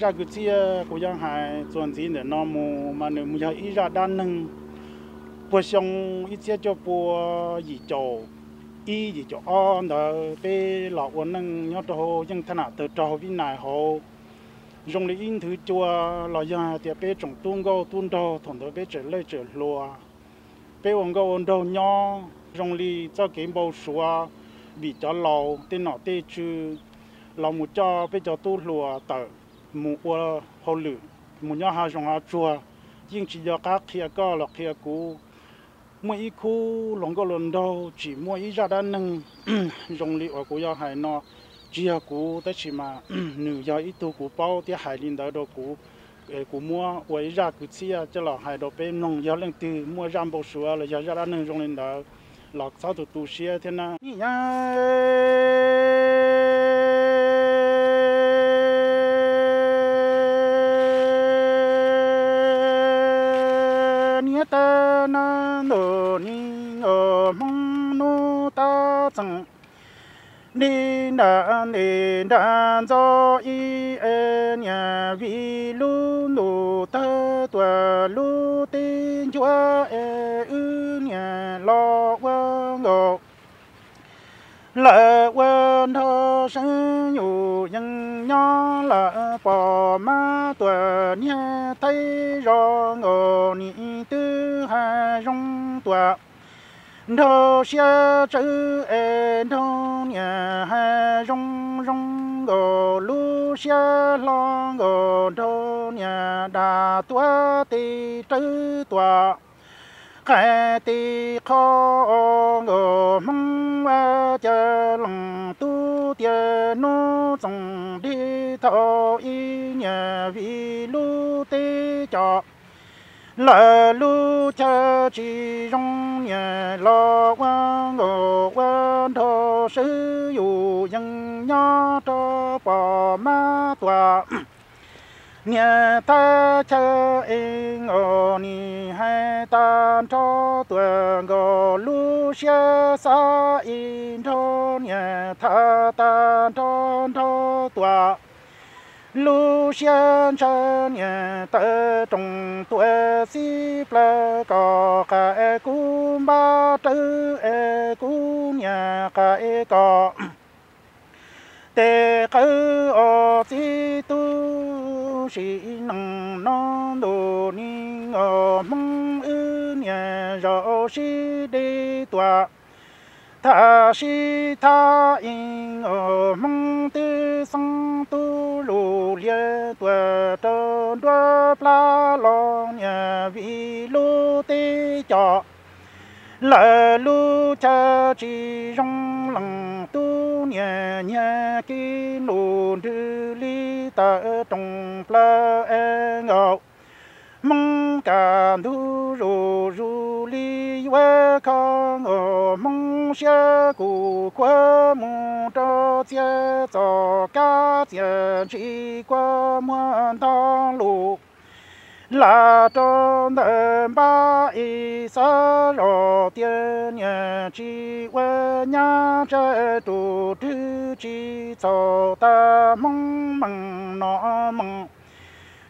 ra cái chi của giang hải chuẩn gì để nó mù mà nếu mù giờ ít ra đan nâng bữa xong ít xe cho bữa gì chỗ ít gì chỗ on đó bé lọ uốn nâng nhớ cho nhưng thân nào từ cho bên này hồ dùng để in thứ chua lọ giang hải thì bé trồng tuôn gâu tuôn đồ thằng đó bé trở lên trở lùa bé uống gâu uống đồ nhỏ dùng đi cho cái bao số bị cho lò tên nọ tên chư, lò một cho bé cho tu lùa tới mua qua hồ lử mua nhau hai dòng hai chua nhưng chỉ do các kia có là kia cũ mua ít khu lòng có lần đâu chỉ mua ít ra đã nâng dòng liệu của do hải nó chỉ là cũ tới chỉ mà nữ do ít tu của bao thì hải linh đó đồ cũ của mua quay ra cứ chia cho là hải đồ bên nông do lên từ mua ram bao sữa là do ra đã nâng dòng lên đó lọt sau tụ tu xia thế nào nô ni ở mong nô ta chẳng ni na ni na do y e nhà vi lu nô ta tua lu tin chúa e ư nhà lo quang ngộ lỡ quên thơ sinh nhủ nhân nhau là bỏ ma tuổi nhé thấy rõ ngộ ni tư hà rong tuổi đồ xe chữ e đồ nhà hà rong rong ngộ lu xe lo ngộ đồ nhà đà tuổi tì chữ tuổi khai tì khó ngờ mong wa chờ lòng tu tiề nô dòng đi thọ y nhà vì lu tê cho lỡ lu cha chỉ trong nhà lo qua ngô qua thọ sư dù dân nhỏ cho bỏ ma tòa nhà ta chờ anh ở ni hai tam cho tuần gò lu xe sa in cho nhà ta tam cho cho tuần lu xiên cho nhà ta trong tuệ si ple có cái e cũng ba tư e cũng nhà cái e có tê cơ ở si tu sĩ nặng non đồ ni ngờ mong ư nhà rõ sĩ đi tòa tha sĩ tha in ngờ mong tư sang tu lù lia tòa trơ đoa pla lo nhà vị lô tê chọ lỡ lô cha chỉ rong lặng tu nhà nhà kỳ lô đưa ta trong pla e ngầu mong cả du rù rù li wa ca ngờ mong xia cụ qua mù cho chia tỏ ca chia chỉ qua muôn ta lục là trong đêm ba y sa lo tiên nhà chi quê nhà trẻ tu tư chi cho ta mong mong nó mong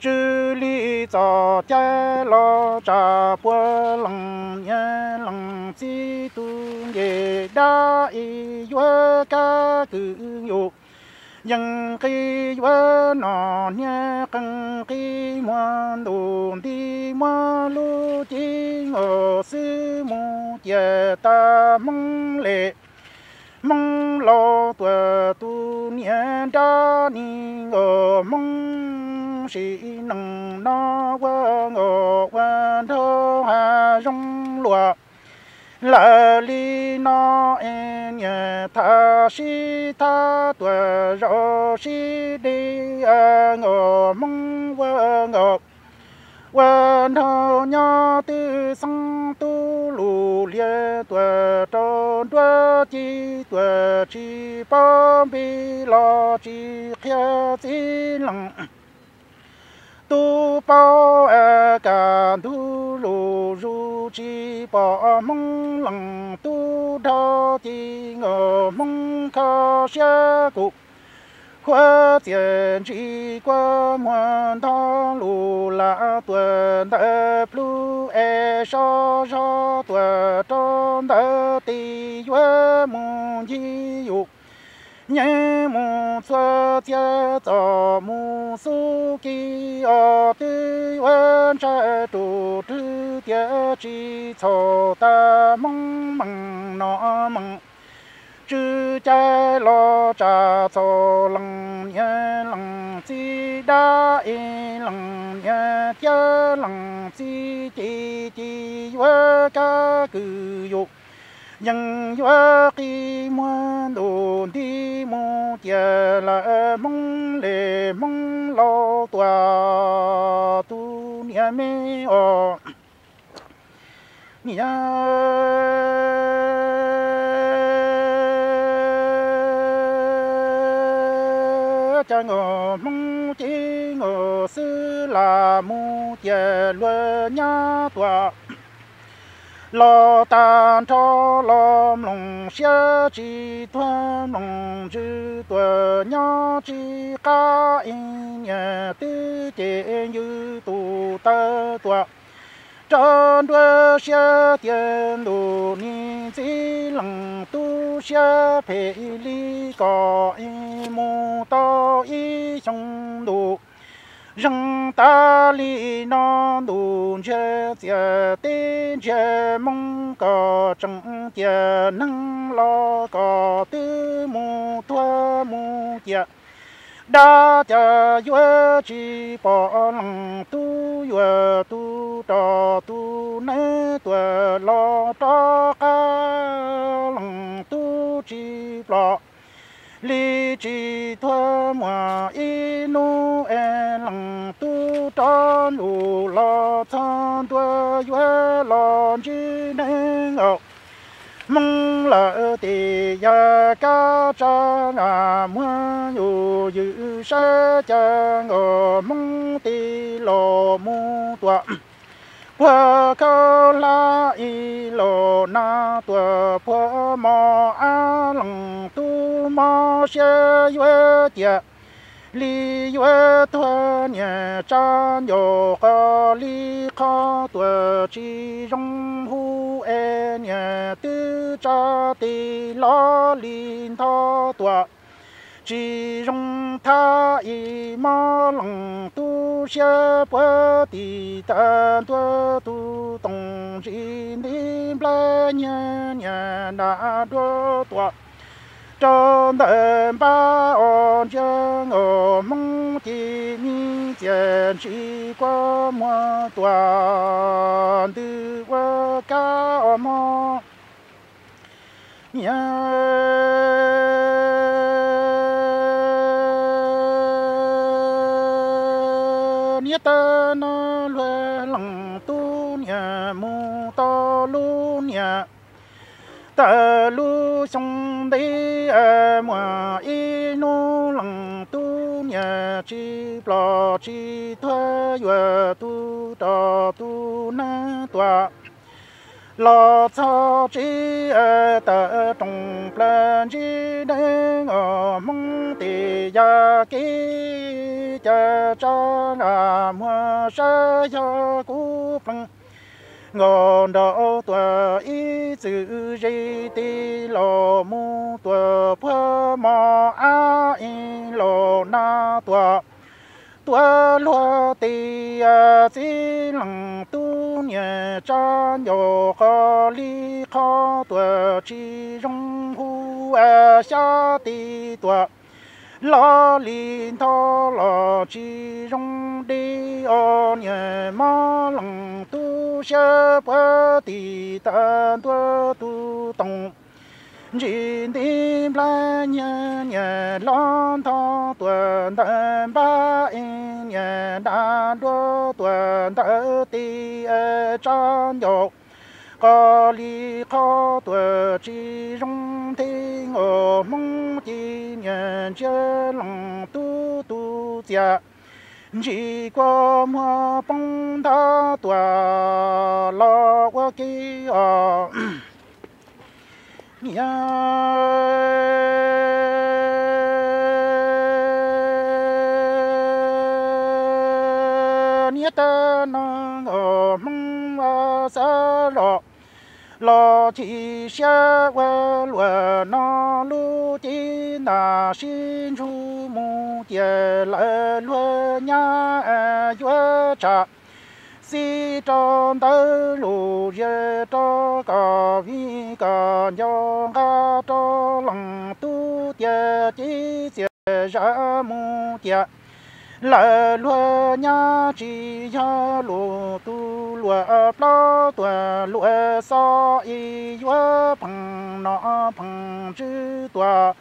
chữ lý cho cha lo cha bữa lòng nhà lòng chi tu nghề đã y quê ca cứ dục ยังกีว่านอนเนี่ยกังกีมวนดูดีมวลูจิงโอซิมูเจตามงเลมงโลตัวตูเนี่ยดานิโอมงสีนังนอว่าโอวันเธอหาจงหลว lỡ li nó em nhà tha si tha tuổi rõ si đi ngộ mong vơ ngộ vơ nô nhó tư sang tu lù lia tuổi tròn tuổi chi tuổi chi bom bi lo chi khía chi lặng tu bao e cả tu lu ru chi bỏ mong lòng tu đo ti ngờ mong khó xa cụ khoa tiền chỉ qua muôn đó lu là tuần đã plu e so so tuần trong đã ti qua muôn di dục nhé mù sơ tia tỏ mù su kỳ ở tư ơn trẻ tù tư tia chi thổ ta mong mừng nó mừng chư cha lo cha cho lòng nhé lòng si đa y lòng nhé tia lòng si chi chi vơ ca cử dục nhân hoa kỳ muôn đồ đi mua tiền là mong để mong lo tòa tu nhà mẹ ở nhà cha ngô mong chỉ ngô sư là mua tiền luôn nhà tòa lo tan cho lo lòng xia chỉ thuần lòng chữ tuổi nhỏ chỉ ca in nhà tư chế như tu ta tuổi tròn đua xia tiền đồ ni chỉ lòng tu xia phê ly có y mù to y trong đồ rằng ta li nó đủ giờ giờ tê giờ mong có chẳng giờ năng lo có tư mù thua mù giờ đa giờ vừa chỉ bỏ lòng tu vừa tu trò tu nế tua lo trò ca lòng tu chỉ bỏ lý chỉ thua mà inu e lòng tôn u lo thân tua yue lo chi nên ngọc mong là tì ya ca cha ngà mưa nhu dữ sa cha ngờ mong tì lo mu tua qua câu la y lo na tua phua mò a lăng tu mò xe yue tiệt li yue tuơ nhẹ chan yo kho li kho tuơ chi rong hu e nhẹ tư cha ti lo lin tho tuơ chỉ rong tha y ma lăng tu xia bơ ti tan tu tu tông chỉ ni bla nhẹ nhẹ na tu tuơ trong đêm ba on giang ở mong chỉ ni tiền chỉ qua mùa toàn từ qua cá ở mò nhớ nhớ ta nó lừa lòng tu nhà mù to lu nhà tờ lu sông đi ở ờ, mùa y nô lăng tu nhà chi bò chi thơ vừa tu trò tu na tòa lo cho chi ở ờ, tờ trồng plan chi đế ở mong tì gia ký chờ cho là mùa sa cho cú phăng ngon đó tua ý chữ gì ti lò mu tua phơ mò a ý lo na tua tua lo tì à a chi lăng tu nhẹ cha nhỏ khó li khó tua chi rong hu a à xa ti tua lo li tho lo chi rong đi o nhẹ ma lăng tu tu sha pa ti tan tu tu tông Jin tim la nhà nhà lon thọ tuần tận ba in nhà đa đô tuần tận ti ở trong dục có lý có tuổi chỉ rong thiên ở mong chỉ nhà chơi lòng tu tu già chỉ có mưa bông đã tỏa lo qua kia nhà nhà ta nang ở mong và xa lo lo chỉ xa qua lo nó lúa chỉ là xin chúa kia lỡ lúa nhà vua cha si trong tơ lù rơ cho cà vi cà nhỏ ga cho lòng tu tiệt chỉ tiệt ra mu tiệt lỡ lúa nhà chỉ nhà lù tu lúa plau tua lúa so y vua bằng nọ bằng chữ tua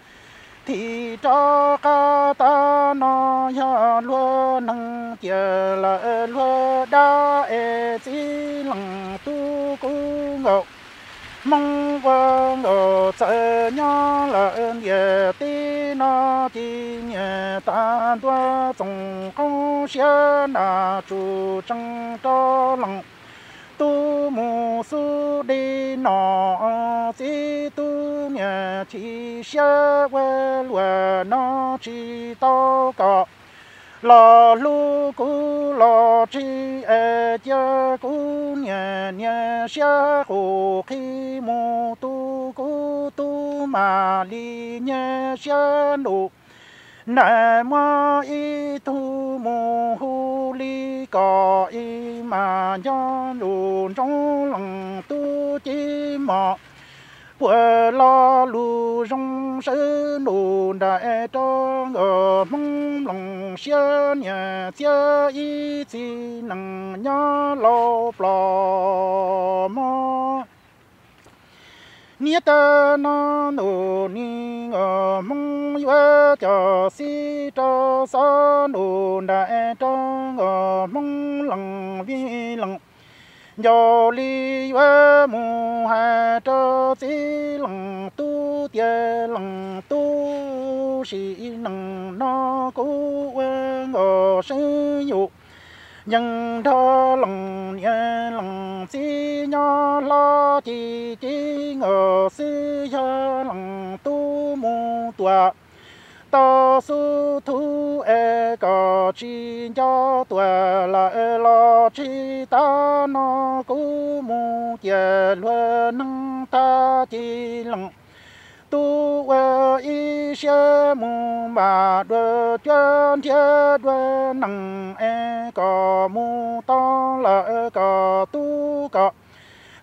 thì cho ca ta nó ya lo năng chờ là lo đa e chỉ lăng tu cô ngộ mong qua ngộ chờ nhớ là nhớ tí nó thì nhớ ta đoa trong công xe na chủ trăng cho lăng tu mù su đi nó chỉ tu nhà chỉ xe quê lùa nó chỉ to cọ lò lu cú lò chi e chia cú nhà nhà xe hồ khi mù tu cú tu mà li nhà xe nụ nà mơ y tu mù hu li cò y mà do nụ trong lòng tu chi mọ bữa lo lù rong sơ nô đại e cho ở mong lòng xia nhà xia y chỉ nặng nhớ lo bò mò nghĩa ta nó nô ni ở mong vợ cho si e cho sa nô đại cho ở mong lòng vi lòng nhỏ li wa mu ha cho ti lòng tu tia lòng tu sĩ lòng nó cố ngò sư dụ nhân đó lòng nhớ lòng si nhỏ lo chỉ chỉ ngờ sư cho lòng tu mu tuệ to su thu e có chi cho tuổi là e lo chi ta nó cú mu chè lừa nâng ta chi lặng tu e y xe mu bà đưa chân chia đưa nặng e có mu to là e có tu có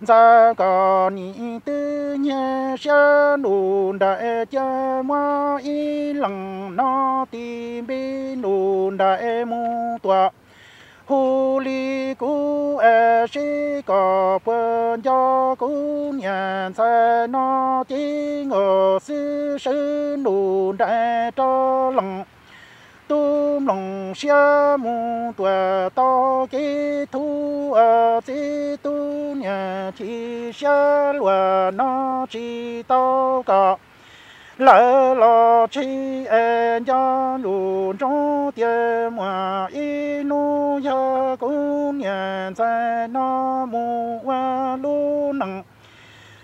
giờ có ni tư nhé sẽ nụ đại cha mua y lăng nó tìm bi nụ đại mu tọa hồ lý cũ e sĩ có bơn do cũ nhận sai nó chỉ ngờ sư sư nụ đại cho lăng tôm lòng xia mu tuổi to kỹ thu ở à, tí tu à, nhà chỉ xia lùa nó chỉ to cả lỡ lò chi e cho lù trong tiền mà y nu ya cũng nhà sai nó mu qua lu nặng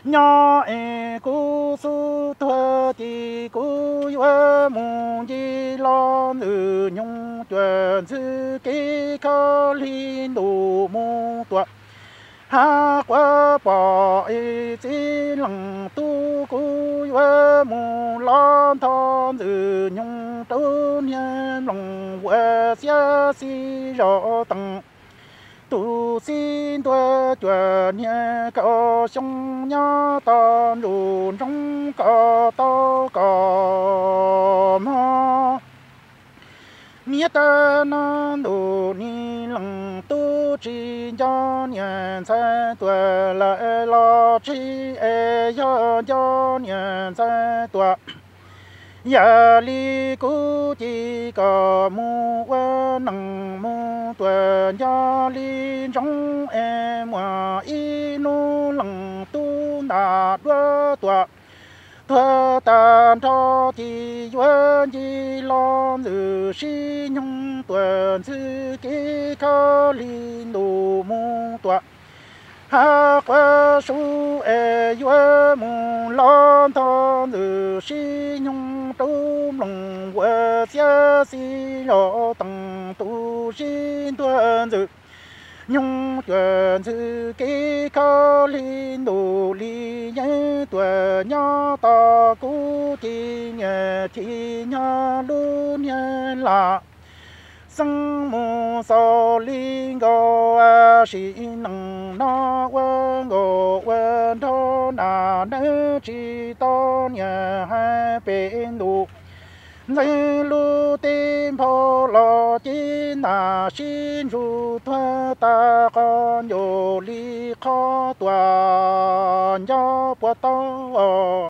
nhỏ e cú su thơ thì cú yu mù di lo nữ nhung chuẩn sư ký khơ li đủ mù tuật ha quá bỏ ý chí lặng tu cú yu mù lo thon nữ nhung tu nhân lòng quê xia si rõ tặng tu xin tuệ e tuệ nhẹ cỡ sông nhá ta lùn trong cỡ tao cỡ mà nhé ta nó đủ ni lòng tu chỉ cho nhận sai tuệ lại lo chi e cho cho nhận sai tuệ ya dạ li ku chi ka mu wa nang mu tua ya li trong em wa i nu lăng tu na đua tua tua tan cho chi yuan chi lo dư si nhung tuần dư ki ka li nu mu tua ha qua su e yue mu lan ta nữ si nhung tu lòng qua xia si lo tăng tu si tuân dự nhung tuân dự kỳ ca li nô li nhân tuân nhá ta cú ti 僧 mô so li ngô a si năng nó quê ngô quê đô nà nữ chi tô nhà hai bên đủ dây lu tim phô lo chi nà xin ru thoa ta con yo li khó tòa nhỏ bò tô